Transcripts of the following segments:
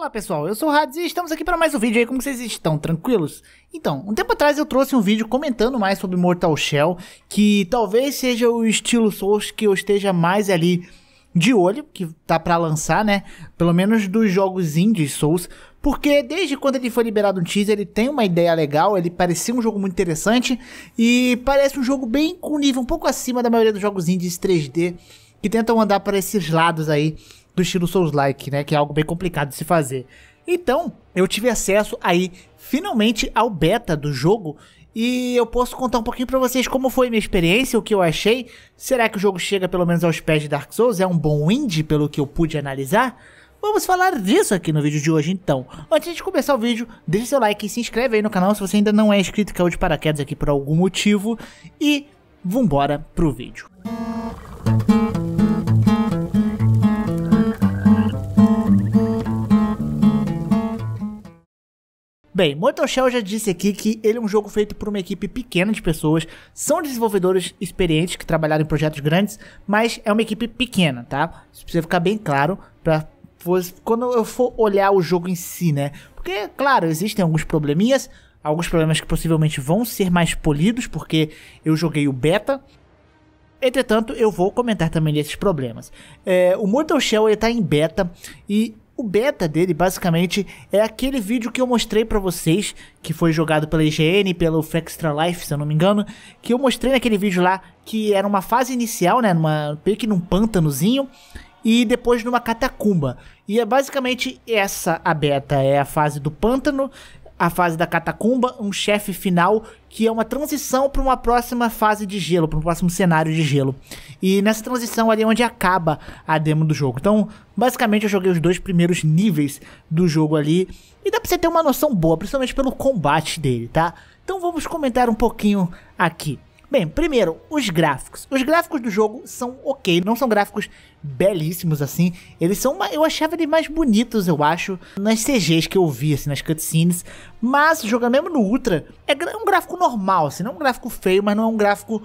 Olá pessoal, eu sou o Radz e estamos aqui para mais um vídeo aí, como vocês estão, tranquilos? Então, um tempo atrás eu trouxe um vídeo comentando mais sobre Mortal Shell, que talvez seja o estilo Souls que eu esteja mais ali de olho, que tá para lançar, né? Pelo menos dos jogos indies Souls, porque desde quando ele foi liberado no teaser, ele tem uma ideia legal, ele parecia um jogo muito interessante e parece um jogo bem com nível um pouco acima da maioria dos jogos indies 3D que tentam andar para esses lados aí do estilo Souls-like, né? Que é algo bem complicado de se fazer. Então, eu tive acesso aí, finalmente, ao beta do jogo e eu posso contar um pouquinho para vocês como foi minha experiência, o que eu achei. Será que o jogo chega pelo menos aos pés de Dark Souls? É um bom indie, pelo que eu pude analisar? Vamos falar disso aqui no vídeo de hoje então. Antes de começar o vídeo, deixe seu like e se inscreve aí no canal se você ainda não é inscrito, é o de paraquedas aqui por algum motivo. E vambora pro vídeo. Bem, Mortal Shell já disse aqui que ele é um jogo feito por uma equipe pequena de pessoas, são desenvolvedores experientes que trabalharam em projetos grandes, mas é uma equipe pequena, tá? Isso precisa ficar bem claro para quando eu for olhar o jogo em si, né? Porque, claro, existem alguns probleminhas, alguns problemas que possivelmente vão ser mais polidos, porque eu joguei o beta. Entretanto, eu vou comentar também desses problemas. É, o Mortal Shell está em beta e o beta dele, basicamente, é aquele vídeo que eu mostrei para vocês, que foi jogado pela IGN, pelo Extra Life, se eu não me engano, que eu mostrei naquele vídeo lá, que era uma fase inicial, né, numa, meio que num pântanozinho, e depois numa catacumba. E é basicamente essa a beta, é a fase do pântano, a fase da catacumba, um chefe final que é uma transição para uma próxima fase de gelo, para um próximo cenário de gelo. E nessa transição ali é onde acaba a demo do jogo. Então, basicamente eu joguei os dois primeiros níveis do jogo ali e dá para você ter uma noção boa, principalmente pelo combate dele, tá? Então vamos comentar um pouquinho aqui. Bem, primeiro, os gráficos. Os gráficos do jogo são ok, não são gráficos belíssimos assim. Eles são, eu achava eles mais bonitos, eu acho, nas CGs que eu vi, assim, nas cutscenes. Mas jogando mesmo no Ultra, é, é um gráfico normal, assim, não é um gráfico feio, mas não é um gráfico.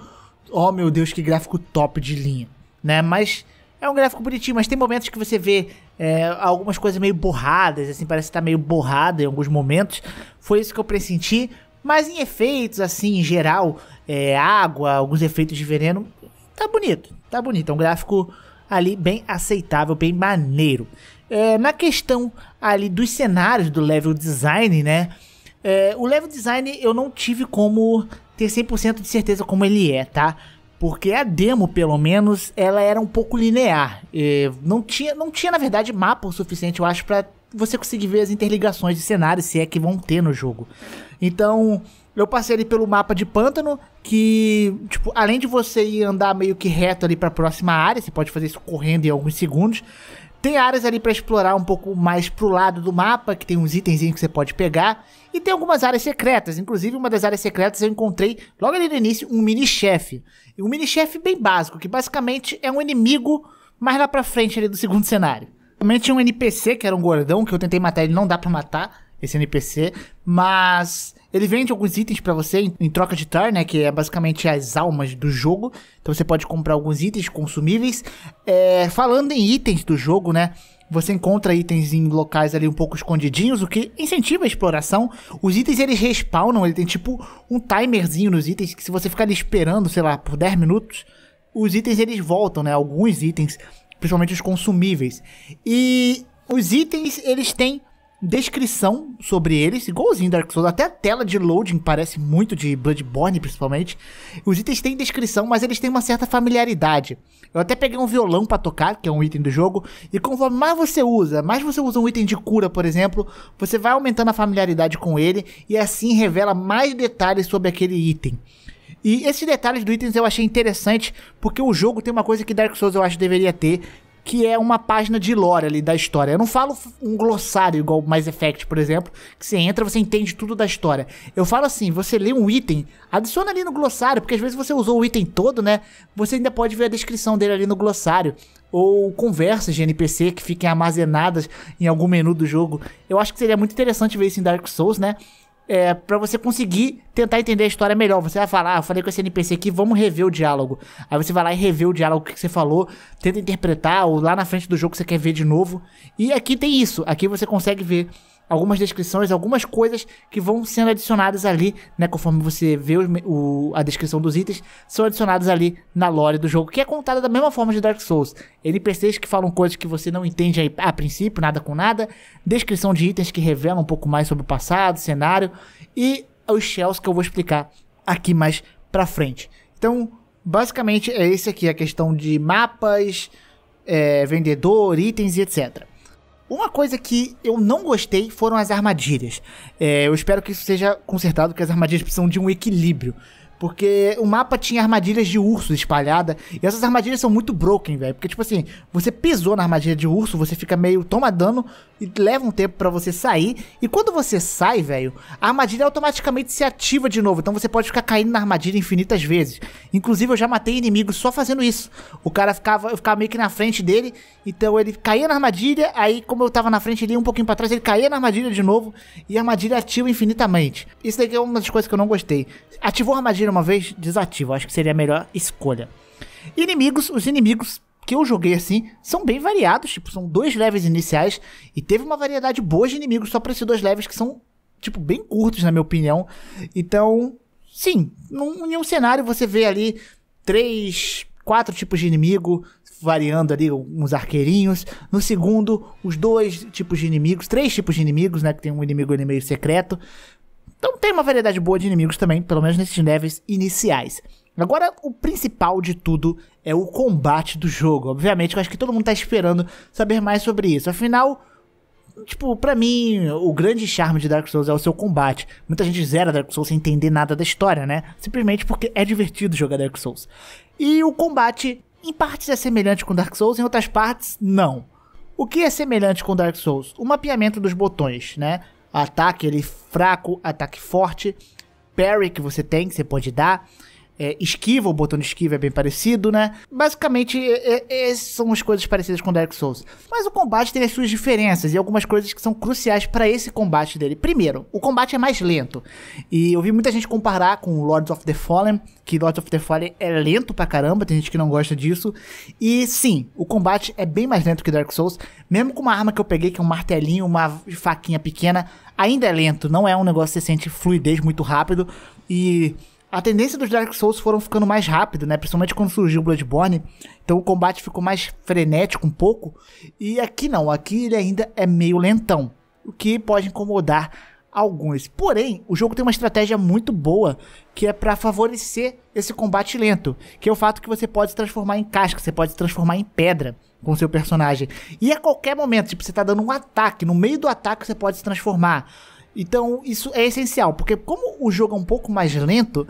Oh meu Deus, que gráfico top de linha, né? Mas é um gráfico bonitinho, mas tem momentos que você vê é, algumas coisas meio borradas, assim, parece que tá meio borrado em alguns momentos. Foi isso que eu pressenti. Mas em efeitos, assim, em geral, é, água, alguns efeitos de veneno, tá bonito, tá bonito. É um gráfico ali bem aceitável, bem maneiro. É, na questão ali dos cenários do level design, né? É, o level design eu não tive como ter 100% de certeza como ele é, tá? Porque a demo, pelo menos, ela era um pouco linear. É, não, tinha, não tinha, na verdade, mapa o suficiente, eu acho, para você conseguir ver as interligações de cenários, se é que vão ter no jogo. Então, eu passei ali pelo mapa de pântano, que, tipo, além de você ir andar meio que reto ali para a próxima área, você pode fazer isso correndo em alguns segundos. Tem áreas ali para explorar um pouco mais pro lado do mapa, que tem uns itenzinhos que você pode pegar. E tem algumas áreas secretas. Inclusive, uma das áreas secretas eu encontrei logo ali no início um mini-chefe. Um mini-chefe bem básico, que basicamente é um inimigo mais lá pra frente ali do segundo cenário. Também tinha um NPC que era um gordão, que eu tentei matar, ele não dá para matar esse NPC, mas ele vende alguns itens para você em, em, troca de tar, né, que é basicamente as almas do jogo. Então você pode comprar alguns itens consumíveis. É, falando em itens do jogo, né, você encontra itens em locais ali um pouco escondidinhos, o que incentiva a exploração. Os itens eles respawnam, ele tem tipo um timerzinho nos itens que se você ficar ali esperando, sei lá, por 10 minutos, os itens eles voltam, né? Alguns itens principalmente os consumíveis. E os itens, eles têm descrição sobre eles, igualzinho Dark Souls, até a tela de loading parece muito de Bloodborne, principalmente. Os itens têm descrição, mas eles têm uma certa familiaridade. Eu até peguei um violão para tocar, que é um item do jogo, e conforme mais você usa, mais você usa um item de cura, por exemplo, você vai aumentando a familiaridade com ele e assim revela mais detalhes sobre aquele item. E esses detalhes do itens eu achei interessante, porque o jogo tem uma coisa que Dark Souls eu acho que deveria ter, que é uma página de lore ali da história. Eu não falo um glossário igual Mass Effect, por exemplo, que você entra, você entende tudo da história. Eu falo assim, você lê um item, adiciona ali no glossário, porque às vezes você usou o item todo, né? Você ainda pode ver a descrição dele ali no glossário ou conversas de NPC que fiquem armazenadas em algum menu do jogo. Eu acho que seria muito interessante ver isso em Dark Souls, né? é, para você conseguir tentar entender a história melhor. Você vai falar, ah, eu falei com esse NPC aqui, vamos rever o diálogo. Aí você vai lá e rever o diálogo que você falou, tenta interpretar, ou lá na frente do jogo você quer ver de novo. E aqui tem isso, aqui você consegue ver algumas descrições, algumas coisas que vão sendo adicionadas ali, né? Conforme você vê o, o, a descrição dos itens, são adicionadas ali na lore do jogo, que é contada da mesma forma de Dark Souls. NPCs que falam coisas que você não entende a, a princípio, nada com nada, descrição de itens que revelam um pouco mais sobre o passado, cenário, e os shells que eu vou explicar aqui mais pra frente. Então, basicamente é esse aqui, a questão de mapas, é, vendedor, itens e etc. Uma coisa que eu não gostei foram as armadilhas. É, eu espero que isso seja consertado, porque as armadilhas precisam de um equilíbrio. Porque o mapa tinha armadilhas de urso espalhada. E essas armadilhas são muito broken, velho. Porque, tipo assim, você pisou na armadilha de urso, você fica meio toma dano e leva um tempo para você sair. E quando você sai, velho, a armadilha automaticamente se ativa de novo. Então você pode ficar caindo na armadilha infinitas vezes. Inclusive, eu já matei inimigos só fazendo isso. O cara ficava, eu ficava meio que na frente dele. Então ele caía na armadilha. Aí, como eu tava na frente dele um pouquinho pra trás, ele caía na armadilha de novo. E a armadilha ativa infinitamente. Isso daqui é uma das coisas que eu não gostei. Ativou a armadilha uma vez, desativa. Acho que seria a melhor escolha. Inimigos, os inimigos que eu joguei assim são bem variados, tipo, são dois levels iniciais e teve uma variedade boa de inimigos só para esses dois levels que são tipo bem curtos na minha opinião. Então, sim, num, em um cenário você vê ali três, quatro tipos de inimigo variando ali uns arqueirinhos. No segundo, os dois tipos de inimigos, três tipos de inimigos, né, que tem um inimigo ali meio secreto. Então tem uma variedade boa de inimigos também, pelo menos nesses níveis iniciais. Agora, o principal de tudo é o combate do jogo. Obviamente, eu acho que todo mundo está esperando saber mais sobre isso. Afinal, tipo, para mim, o grande charme de Dark Souls é o seu combate. Muita gente zera Dark Souls sem entender nada da história, né? Simplesmente porque é divertido jogar Dark Souls. E o combate, em partes, é semelhante com Dark Souls, em outras partes, não. O que é semelhante com Dark Souls? O mapeamento dos botões, né? ataque ele fraco, ataque forte, parry que você tem, que você pode dar é, esquiva, o botão de esquiva é bem parecido, né? Basicamente, é, é, essas são as coisas parecidas com Dark Souls. Mas o combate tem as suas diferenças e algumas coisas que são cruciais para esse combate dele. Primeiro, o combate é mais lento. E eu vi muita gente comparar com Lords of the Fallen, que Lords of the Fallen é lento pra caramba, tem gente que não gosta disso. E sim, o combate é bem mais lento que Dark Souls, mesmo com uma arma que eu peguei, que é um martelinho, uma faquinha pequena, ainda é lento, não é um negócio que você sente fluidez muito rápido. E a tendência dos Dark Souls foram ficando mais rápido, né? Principalmente quando surgiu o Bloodborne. Então o combate ficou mais frenético um pouco. E aqui não, aqui ele ainda é meio lentão. O que pode incomodar alguns. Porém, o jogo tem uma estratégia muito boa que é para favorecer esse combate lento, que é o fato que você pode se transformar em casca, você pode se transformar em pedra com seu personagem. E a qualquer momento, tipo, você tá dando um ataque, no meio do ataque você pode se transformar. Então, isso é essencial, porque como o jogo é um pouco mais lento,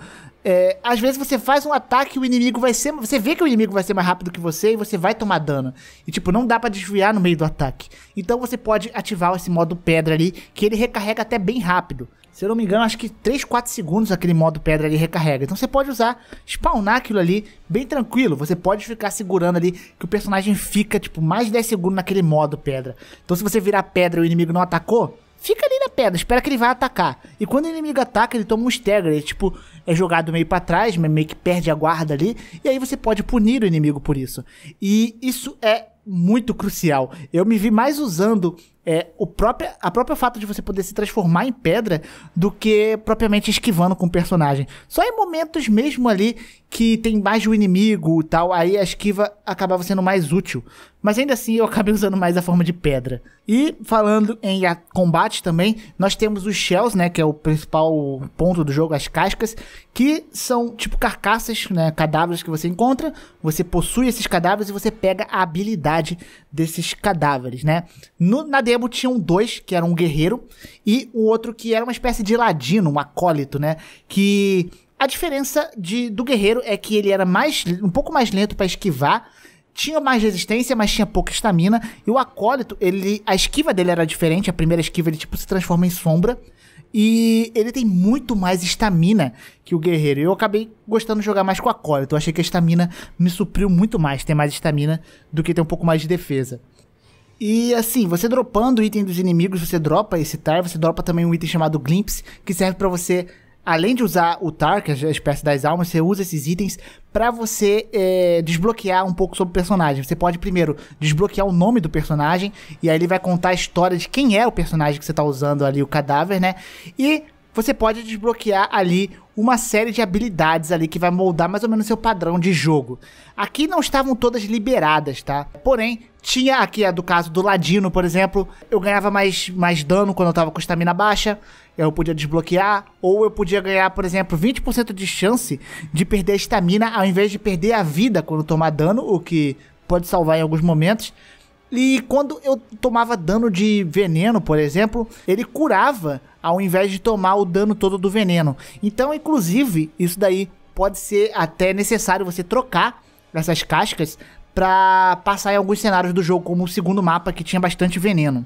é, às vezes você faz um ataque e o inimigo vai ser. Você vê que o inimigo vai ser mais rápido que você e você vai tomar dano. E, tipo, não dá para desviar no meio do ataque. Então você pode ativar esse modo pedra ali, que ele recarrega até bem rápido. Se eu não me engano, acho que 3, 4 segundos aquele modo pedra ali recarrega. Então você pode usar, spawnar aquilo ali bem tranquilo. Você pode ficar segurando ali que o personagem fica, tipo, mais 10 segundos naquele modo pedra. Então se você virar pedra e o inimigo não atacou, fica ali na pedra, espera que ele vá atacar. E quando o inimigo ataca, ele toma um stagger, ele tipo é jogado meio para trás, meio que perde a guarda ali, e aí você pode punir o inimigo por isso. E isso é muito crucial. Eu me vi mais usando é, o próprio, a própria fato de você poder se transformar em pedra do que propriamente esquivando com o personagem. Só em momentos mesmo ali que tem mais o um inimigo e tal, aí a esquiva acabava sendo mais útil. Mas ainda assim eu acabei usando mais a forma de pedra. E falando em combate também, nós temos os shells, né, que é o principal ponto do jogo, as cascas, que são tipo carcaças, né, cadáveres que você encontra, você possui esses cadáveres e você pega a habilidade desses cadáveres, né. No, na tinha tinham dois, que era um guerreiro, e o outro que era uma espécie de ladino, um acólito, né? Que a diferença de, do guerreiro é que ele era mais um pouco mais lento para esquivar, tinha mais resistência, mas tinha pouca estamina. E o acólito, ele a esquiva dele era diferente, a primeira esquiva ele tipo se transforma em sombra. E ele tem muito mais estamina que o guerreiro. Eu acabei gostando de jogar mais com o acólito. Eu achei que a estamina me supriu muito mais, tem mais estamina do que ter um pouco mais de defesa. E assim, você dropando o item dos inimigos, você dropa esse tar, você dropa também um item chamado Glimpse, que serve para você, além de usar o tar, que é a espécie das almas, você usa esses itens para você é, desbloquear um pouco sobre o personagem. Você pode primeiro desbloquear o nome do personagem, e aí ele vai contar a história de quem é o personagem que você tá usando ali, o cadáver, né? E você pode desbloquear ali uma série de habilidades ali que vai moldar mais ou menos seu padrão de jogo. Aqui não estavam todas liberadas, tá? Porém, tinha aqui a do caso do Ladino, por exemplo, eu ganhava mais, mais dano quando eu tava com estamina baixa, eu podia desbloquear, ou eu podia ganhar, por exemplo, 20% de chance de perder a estamina ao invés de perder a vida quando tomar dano, o que pode salvar em alguns momentos. E quando eu tomava dano de veneno, por exemplo, ele curava ao invés de tomar o dano todo do veneno. Então, inclusive, isso daí pode ser até necessário você trocar essas cascas para passar em alguns cenários do jogo, como o segundo mapa que tinha bastante veneno.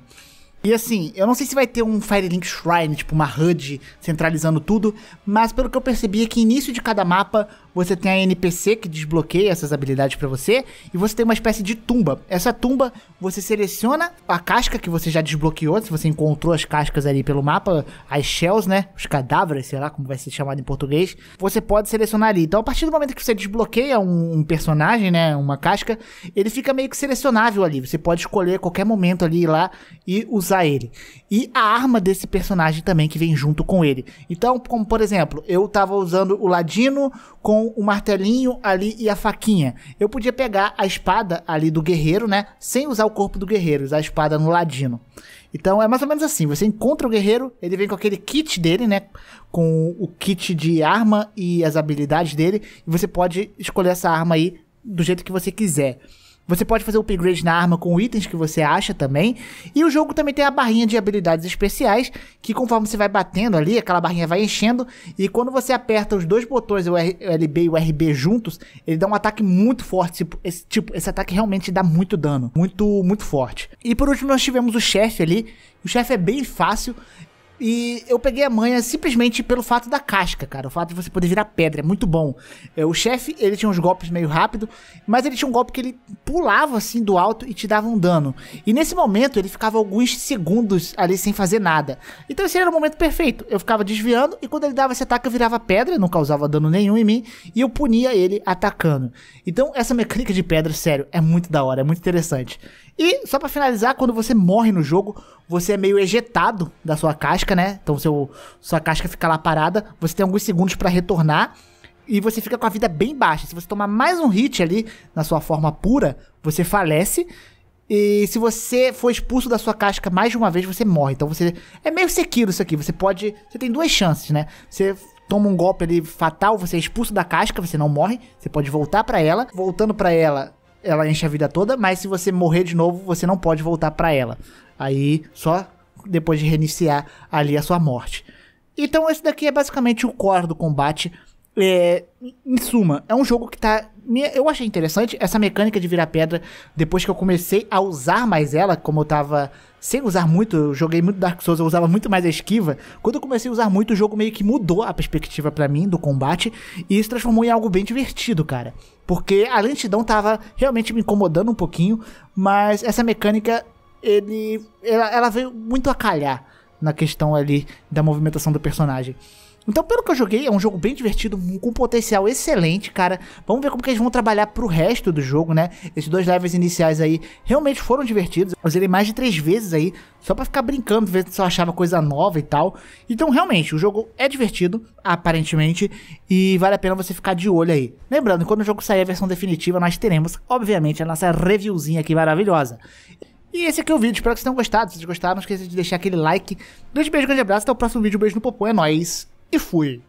E assim, eu não sei se vai ter um Firelink Shrine, tipo uma HUD centralizando tudo, mas pelo que eu percebi é que início de cada mapa você tem a NPC que desbloqueia essas habilidades para você, e você tem uma espécie de tumba. Essa tumba, você seleciona a casca que você já desbloqueou, se você encontrou as cascas ali pelo mapa, as shells, né? Os cadáveres, sei lá como vai ser chamado em português. Você pode selecionar ali. Então, a partir do momento que você desbloqueia um personagem, né? Uma casca, ele fica meio que selecionável ali. Você pode escolher a qualquer momento ali ir lá e usar ele. E a arma desse personagem também que vem junto com ele. Então, como por exemplo, eu tava usando o Ladino com o martelinho ali e a faquinha. Eu podia pegar a espada ali do guerreiro, né? Sem usar o corpo do guerreiro, usar a espada no ladino. Então é mais ou menos assim: você encontra o guerreiro, ele vem com aquele kit dele, né? Com o kit de arma e as habilidades dele. E você pode escolher essa arma aí do jeito que você quiser. Você pode fazer upgrade na arma com itens que você acha também. E o jogo também tem a barrinha de habilidades especiais, que conforme você vai batendo ali, aquela barrinha vai enchendo. E quando você aperta os dois botões, o LB e o RB juntos, ele dá um ataque muito forte. Tipo, esse, tipo, esse ataque realmente dá muito dano. Muito, muito forte. E por último, nós tivemos o chefe ali. O chefe é bem fácil. E eu peguei a manha simplesmente pelo fato da casca, cara. O fato de você poder virar pedra, é muito bom. É, o chefe, ele tinha uns golpes meio rápido, mas ele tinha um golpe que ele pulava assim do alto e te dava um dano. E nesse momento ele ficava alguns segundos ali sem fazer nada. Então esse era o momento perfeito. Eu ficava desviando e quando ele dava esse ataque eu virava pedra, não causava dano nenhum em mim, e eu punia ele atacando. Então essa mecânica de pedra, sério, é muito da hora, é muito interessante. E só para finalizar, quando você morre no jogo, você é meio ejetado da sua casca, né? Então seu, sua casca fica lá parada, você tem alguns segundos para retornar e você fica com a vida bem baixa. Se você tomar mais um hit ali na sua forma pura, você falece. E se você for expulso da sua casca mais de uma vez, você morre. Então você é meio sequiro isso aqui. Você pode, você tem duas chances, né? Você toma um golpe ali fatal, você é expulso da casca, você não morre, você pode voltar para ela. Voltando para ela, ela enche a vida toda, mas se você morrer de novo, você não pode voltar para ela. Aí só depois de reiniciar ali a sua morte. Então esse daqui é basicamente o core do combate. É, em suma, é um jogo que tá. Eu achei interessante essa mecânica de virar pedra. Depois que eu comecei a usar mais ela, como eu tava sem usar muito, eu joguei muito Dark Souls, eu usava muito mais a esquiva. Quando eu comecei a usar muito, o jogo meio que mudou a perspectiva para mim do combate e isso transformou em algo bem divertido, cara porque a lentidão tava realmente me incomodando um pouquinho, mas essa mecânica ele ela, ela veio muito a calhar na questão ali da movimentação do personagem. Então, pelo que eu joguei, é um jogo bem divertido, com potencial excelente, cara. Vamos ver como que eles vão trabalhar pro resto do jogo, né? Esses dois levels iniciais aí realmente foram divertidos. Eu ele mais de três vezes aí, só para ficar brincando, ver se eu achava coisa nova e tal. Então, realmente, o jogo é divertido, aparentemente, e vale a pena você ficar de olho aí. Lembrando, quando o jogo sair a versão definitiva, nós teremos, obviamente, a nossa reviewzinha aqui maravilhosa. E esse aqui é o vídeo, espero que vocês tenham gostado. Se vocês gostaram, não esqueça de deixar aquele like. Grande beijo, grande abraço, até o próximo vídeo. Um beijo no popô, é nóis! e fui.